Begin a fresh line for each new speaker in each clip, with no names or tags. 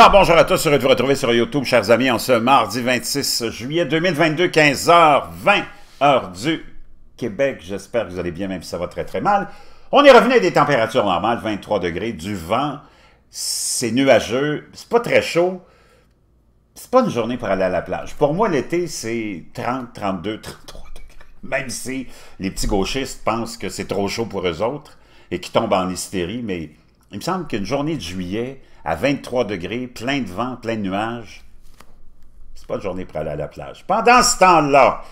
Alors, bonjour à tous, heureux de vous retrouver sur YouTube, chers amis, en ce mardi 26 juillet 2022, 15h20, heure du Québec. J'espère que vous allez bien, même si ça va très très mal. On est revenu à des températures normales, 23 degrés, du vent, c'est nuageux, c'est pas très chaud. C'est pas une journée pour aller à la plage. Pour moi, l'été, c'est 30, 32, 33 degrés. Même si les petits gauchistes pensent que c'est trop chaud pour eux autres et qu'ils tombent en hystérie, mais il me semble qu'une journée de juillet, à 23 degrés, plein de vent, plein de nuages. C'est pas une journée pour aller à la plage. Pendant ce temps-là,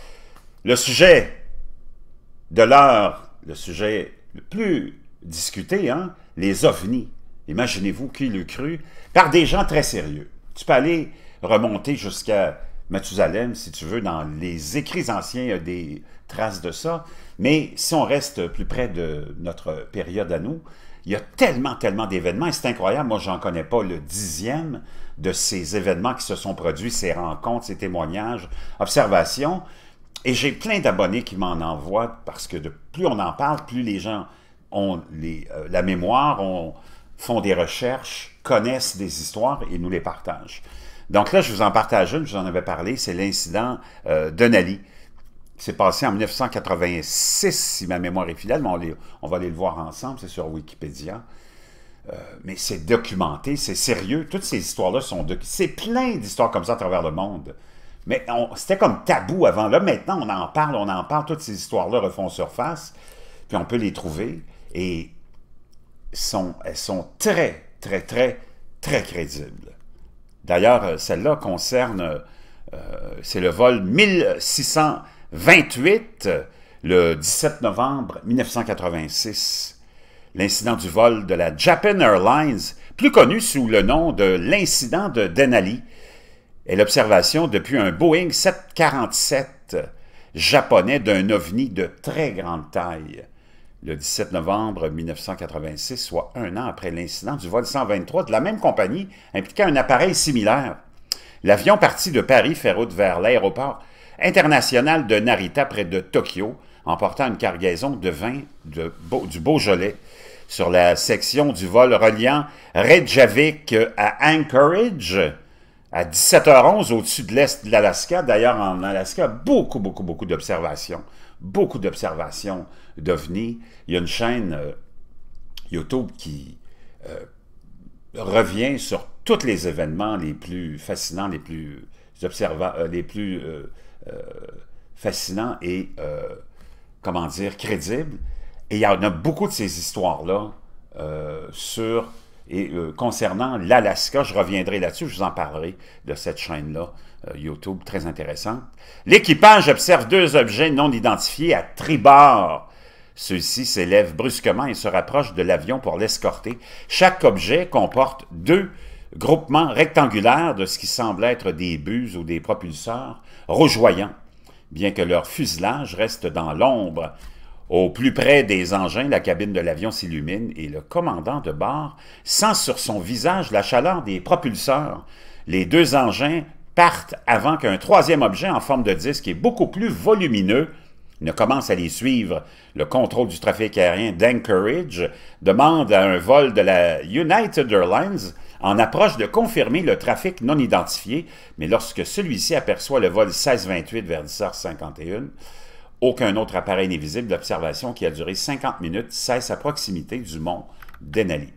le sujet de l'heure, le sujet le plus discuté, hein, les ovnis. Imaginez-vous qui l'eût cru, par des gens très sérieux. Tu peux aller remonter jusqu'à Mathusalem, si tu veux, dans les écrits anciens, il y a des traces de ça. Mais si on reste plus près de notre période à nous, il y a tellement, tellement d'événements, et c'est incroyable, moi j'en connais pas le dixième de ces événements qui se sont produits, ces rencontres, ces témoignages, observations. Et j'ai plein d'abonnés qui m'en envoient parce que de plus on en parle, plus les gens ont euh, la mémoire, font des recherches, connaissent des histoires et nous les partagent. Donc là, je vous en partage une, je vous en avais parlé, c'est l'incident euh, de Nali. c'est passé en 1986, si ma mémoire est fidèle, mais on, va aller le voir ensemble, c'est sur Wikipédia. Euh, mais c'est documenté, c'est sérieux. Toutes ces histoires-là sont documentées. C'est plein d'histoires comme ça à travers le monde. Mais c'était comme tabou avant. Là, maintenant, on en parle, on en parle. Toutes ces histoires-là refont surface, puis on peut les trouver. Et elles sont très, très, très, très crédibles. D'ailleurs, euh, celle-là concerne, euh, euh, c'est le vol 1628, le 17 novembre 1986. L'incident du vol de la Japan Airlines, plus connu sous le nom de l'incident de Denali, est l'observation depuis un Boeing 747 japonais d'un ovni de très grande taille le 17 novembre 1986, soit un an après l'incident du vol 123 de la même compagnie impliquant un appareil similaire. L'avion parti de Paris fait route vers l'aéroport international de Narita près de Tokyo, emportant une cargaison de vin de du Beaujolais. Sur la section du vol reliant Reykjavik à Anchorage, à 17h11 au-dessus de l'est de l'Alaska. D'ailleurs, en Alaska, beaucoup, beaucoup, beaucoup d'observations beaucoup d'observations d'OVNI. Il y a une chaîne euh, YouTube qui euh, revient sur tous les événements les plus fascinants, les plus, euh, les plus fascinants et, comment dire, crédibles. Et il y en a beaucoup de ces histoires-là sur et euh, concernant l'Alaska, je reviendrai là-dessus, je vous en parlerai de cette chaîne-là, euh, YouTube, très intéressante. L'équipage observe deux objets non identifiés à tribord. Ceux-ci s'élèvent brusquement et se rapprochent de l'avion pour l'escorter. Chaque objet comporte deux groupements rectangulaires de ce qui semble être des buses ou des propulseurs rougeoyants, bien que leur fuselage reste dans l'ombre au plus près des engins, la cabine de l'avion s'illumine et le commandant de bord sent sur son visage la chaleur des propulseurs. Les deux engins partent avant qu'un troisième objet en forme de disque et beaucoup plus volumineux ne commence à les suivre. Le contrôle du trafic aérien d'Anchorage demande à un vol de la United Airlines en approche de confirmer le trafic non identifié, mais lorsque celui-ci aperçoit le vol 1628 vers 10h51, aucun autre appareil n'est visible. d'observation qui a duré 50 minutes cesse à proximité du mont Denali.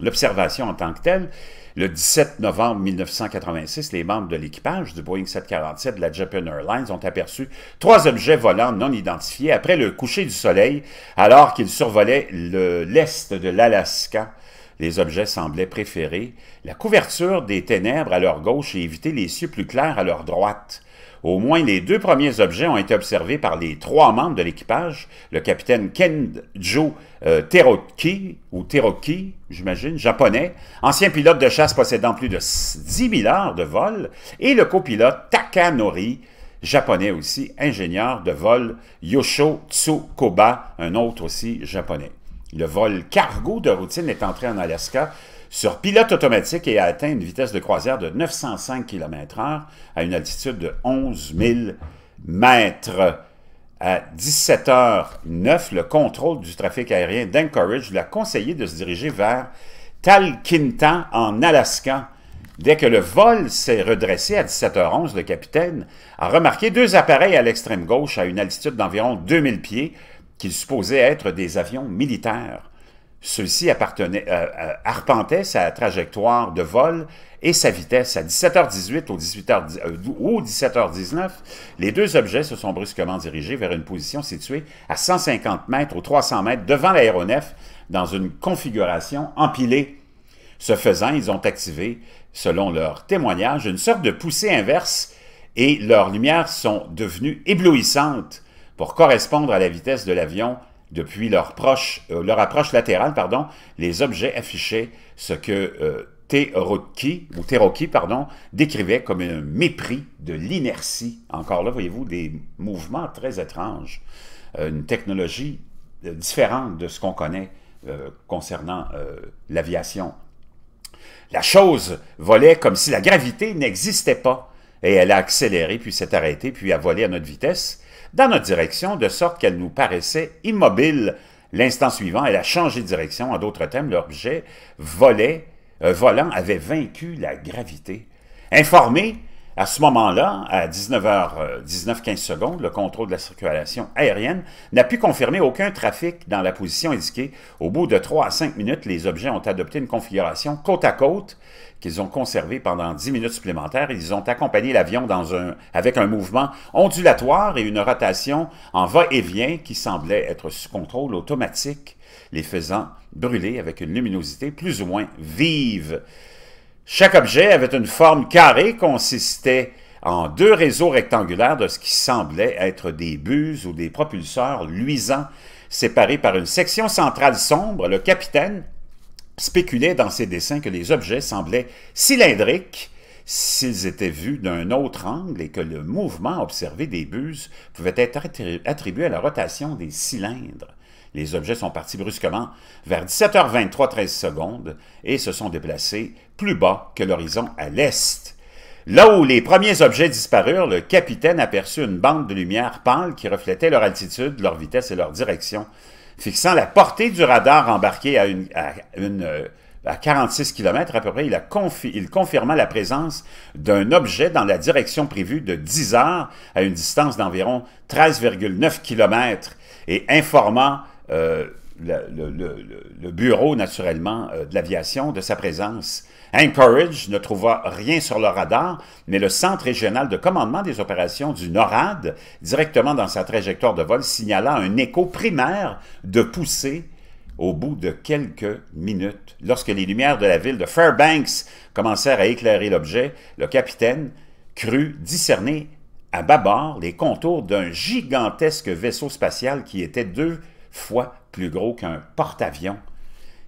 L'observation en tant que telle, le 17 novembre 1986, les membres de l'équipage du Boeing 747 de la Japan Airlines ont aperçu trois objets volants non identifiés après le coucher du soleil alors qu'ils survolaient l'est de l'Alaska. Les objets semblaient préférer la couverture des ténèbres à leur gauche et éviter les cieux plus clairs à leur droite. Au moins les deux premiers objets ont été observés par les trois membres de l'équipage, le capitaine Kenjo euh, Teroki, ou Teroki, j'imagine, japonais, ancien pilote de chasse possédant plus de 10 000 heures de vol, et le copilote Takanori, japonais aussi, ingénieur de vol Yosho Koba, un autre aussi japonais. Le vol cargo de routine est entré en Alaska sur pilote automatique et a atteint une vitesse de croisière de 905 km/h à une altitude de 11 000 mètres. À 17h09, le contrôle du trafic aérien d'Anchorage lui a conseillé de se diriger vers Talkintan en Alaska. Dès que le vol s'est redressé à 17h11, le capitaine a remarqué deux appareils à l'extrême gauche à une altitude d'environ 2000 pieds qu'il supposait être des avions militaires. Ceux-ci appartenaient, euh, euh, arpentaient sa trajectoire de vol et sa vitesse. À 17h18 18 ou 17h19, euh, les deux objets se sont brusquement dirigés vers une position située à 150 mètres ou 300 mètres devant l'aéronef dans une configuration empilée. Ce faisant, ils ont activé, selon leur témoignage, une sorte de poussée inverse et leurs lumières sont devenues éblouissantes pour correspondre à la vitesse de l'avion depuis euh, leur, approche latérale, pardon, les objets affichaient ce que euh, pardon, décrivait comme un mépris de l'inertie. Encore là, voyez-vous, des mouvements très étranges. Euh, une technologie euh, différente de ce qu'on connaît concernant l'aviation. La chose volait comme si la gravité n'existait pas. Et elle a accéléré, puis s'est arrêtée, puis a volé à notre vitesse dans notre direction, de sorte qu'elle nous paraissait immobile. L'instant suivant, elle a changé de direction. En d'autres termes, l'objet volait, euh, volant avait vaincu la gravité. Informé, à ce moment-là, à 19h19, 15 euh, secondes, le contrôle de la circulation aérienne n'a pu confirmer aucun trafic dans la position indiquée. Au bout de 3 à 5 minutes, les objets ont adopté une configuration côte à côte qu'ils ont conservée pendant 10 minutes supplémentaires. Ils ont accompagné l'avion dans un, avec un mouvement ondulatoire et une rotation en va-et-vient qui semblait être sous contrôle automatique, les faisant brûler avec une luminosité plus ou moins vive. Chaque objet avait une forme carrée consistait en deux réseaux rectangulaires de ce qui semblait être des buses ou des propulseurs luisants séparés par une section centrale sombre. Le capitaine spéculait dans ses dessins que les objets semblaient cylindriques s'ils étaient vus d'un autre angle et que le mouvement observé des buses pouvait être attribué à la rotation des cylindres. Les objets sont partis brusquement vers 17h23 13 secondes et se sont déplacés plus bas que l'horizon à l'est. Là où les premiers objets disparurent, le capitaine aperçut une bande de lumière pâle qui reflétait leur altitude, leur vitesse et leur direction, fixant la portée du radar embarqué à une, à 46 euh, km à peu près, il, a il confirma la présence d'un objet dans la direction prévue de 10 heures à une distance d'environ 13,9 km et informa euh, le, bureau, naturellement, euh, de l'aviation de sa présence. Anchorage ne trouva rien sur le radar, mais le Centre régional de commandement des opérations du NORAD, directement dans sa trajectoire de vol, signala un écho primaire de poussée au bout de quelques minutes. Lorsque les lumières de la ville de Fairbanks commencèrent à éclairer l'objet, le capitaine crut discerner à bâbord les contours d'un gigantesque vaisseau spatial qui était deux fois plus gros qu'un porte-avions.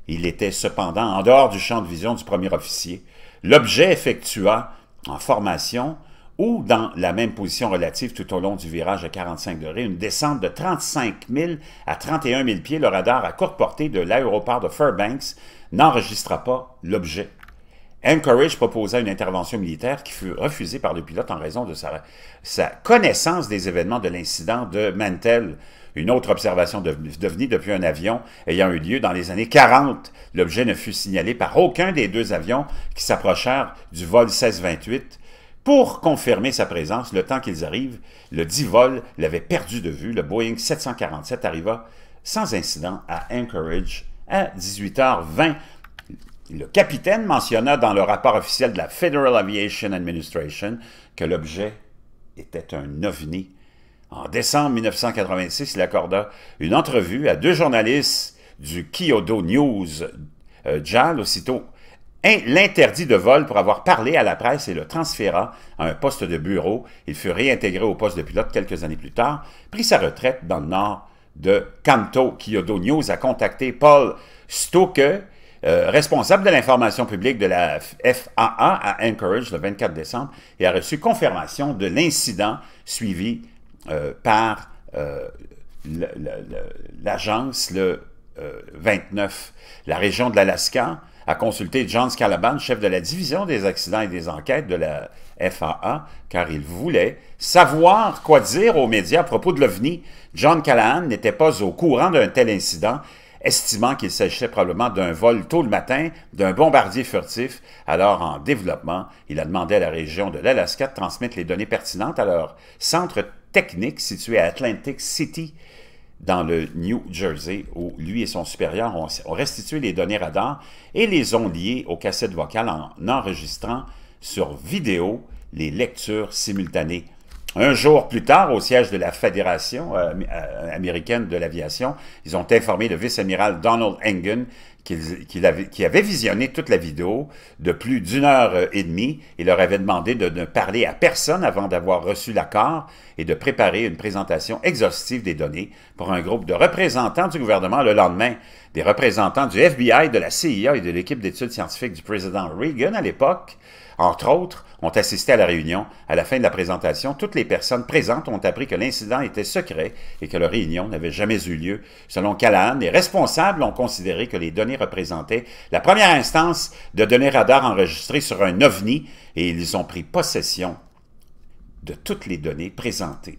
Il était cependant en dehors du champ de vision du premier officier. L'objet effectua, en formation ou dans la même position relative tout au long du virage à 45 degrés, une descente de 35 000 à 31 000 pieds. Le radar à courte portée de l'aéroport de Fairbanks n'enregistra pas l'objet. Anchorage proposa une intervention militaire qui fut refusée par le pilote en raison de sa, sa connaissance des événements de l'incident de Mantel. Une autre observation devenue depuis un avion ayant eu lieu dans les années 40, l'objet ne fut signalé par aucun des deux avions qui s'approchèrent du vol 1628 pour confirmer sa présence le temps qu'ils arrivent. Le dit vol l'avait perdu de vue. Le Boeing 747 arriva sans incident à Anchorage à 18h20 le capitaine mentionna dans le rapport officiel de la Federal Aviation Administration que l'objet était un ovni en décembre 1986, il accorda une entrevue à deux journalistes du Kyodo News. Euh, Jal, aussitôt, l'interdit de vol pour avoir parlé à la presse et le transféra à un poste de bureau. Il fut réintégré au poste de pilote quelques années plus tard, pris sa retraite dans le nord de Kanto. Kyodo News a contacté Paul Stoke, euh, responsable de l'information publique de la FAA à Anchorage le 24 décembre, et a reçu confirmation de l'incident suivi euh, par euh, l'agence le, 29. Euh, la région de l'Alaska a consulté John Scalaban, chef de la division des accidents et des enquêtes de la FAA, car il voulait savoir quoi dire aux médias à propos de l'OVNI. John Callahan n'était pas au courant d'un tel incident, estimant qu'il s'agissait probablement d'un vol tôt le matin d'un bombardier furtif. Alors, en développement, il a demandé à la région de l'Alaska de transmettre les données pertinentes à leur centre technique située à Atlantic City, dans le New Jersey, où lui et son supérieur ont, restitué les données radar et les ont liées aux cassettes vocales en enregistrant sur vidéo les lectures simultanées un jour plus tard, au siège de la Fédération euh, euh, américaine de l'aviation, ils ont informé le vice-amiral Donald Engen qu'il avait, avait, visionné toute la vidéo de plus d'une heure euh, et demie et leur avait demandé de ne parler à personne avant d'avoir reçu l'accord et de préparer une présentation exhaustive des données pour un groupe de représentants du gouvernement le lendemain, des représentants du FBI, de la CIA et de l'équipe d'études scientifiques du président Reagan à l'époque, entre autres, ont assisté à la réunion. À la fin de la présentation, toutes les personnes présentes ont appris que l'incident était secret et que la réunion n'avait jamais eu lieu. Selon Callahan, les responsables ont considéré que les données représentaient la première instance de données radar enregistrées sur un ovni et ils ont pris possession de toutes les données présentées.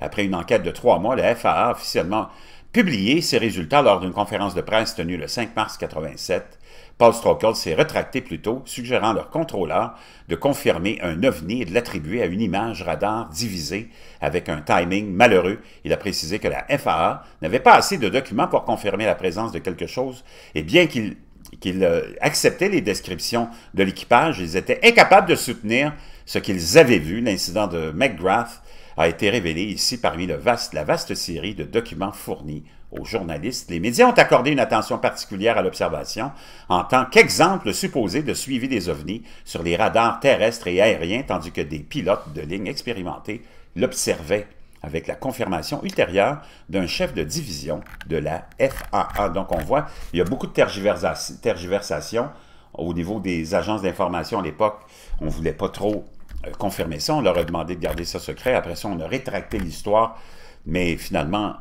Après une enquête de trois mois, la FAA a officiellement publié ses résultats lors d'une conférence de presse tenue le 5 mars 1987. Paul Strokel s'est rétracté plus tôt, suggérant leur contrôleur de confirmer un ovni et de l'attribuer à une image radar divisée avec un timing malheureux. Il a précisé que la FAA n'avait pas assez de documents pour confirmer la présence de quelque chose, et bien qu'il acceptaient euh, acceptait les descriptions de l'équipage, ils étaient incapables de soutenir ce qu'ils avaient vu, l'incident de McGrath, a été révélé ici parmi vaste, la vaste série de documents fournis aux journalistes. Les médias ont accordé une attention particulière à l'observation en tant qu'exemple supposé de suivi des ovnis sur les radars terrestres et aériens, tandis que des pilotes de ligne expérimentés l'observaient avec la confirmation ultérieure d'un chef de division de la FAA. Donc on voit, il y a beaucoup de tergiversations au niveau des agences d'information à l'époque. On ne voulait pas trop confirmé ça, on leur a demandé de garder ça secret. Après ça, on a rétracté l'histoire, mais finalement,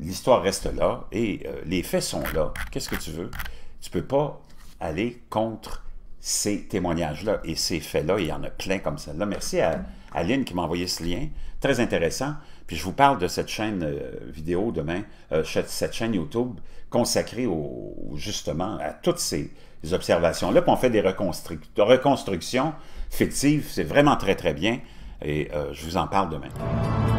l'histoire reste là et euh, les faits sont là. Qu'est-ce que tu veux? Tu ne peux pas aller contre ces témoignages-là et ces faits-là. Il y en a plein comme ça. là Merci à Aline qui m'a envoyé ce lien. Très intéressant. Puis je vous parle de cette chaîne euh, vidéo demain, euh, cette chaîne YouTube consacrée justement à toutes ces observations-là. Puis on fait des reconstructions fictives. C'est vraiment très, très bien. Et euh, je vous en parle demain.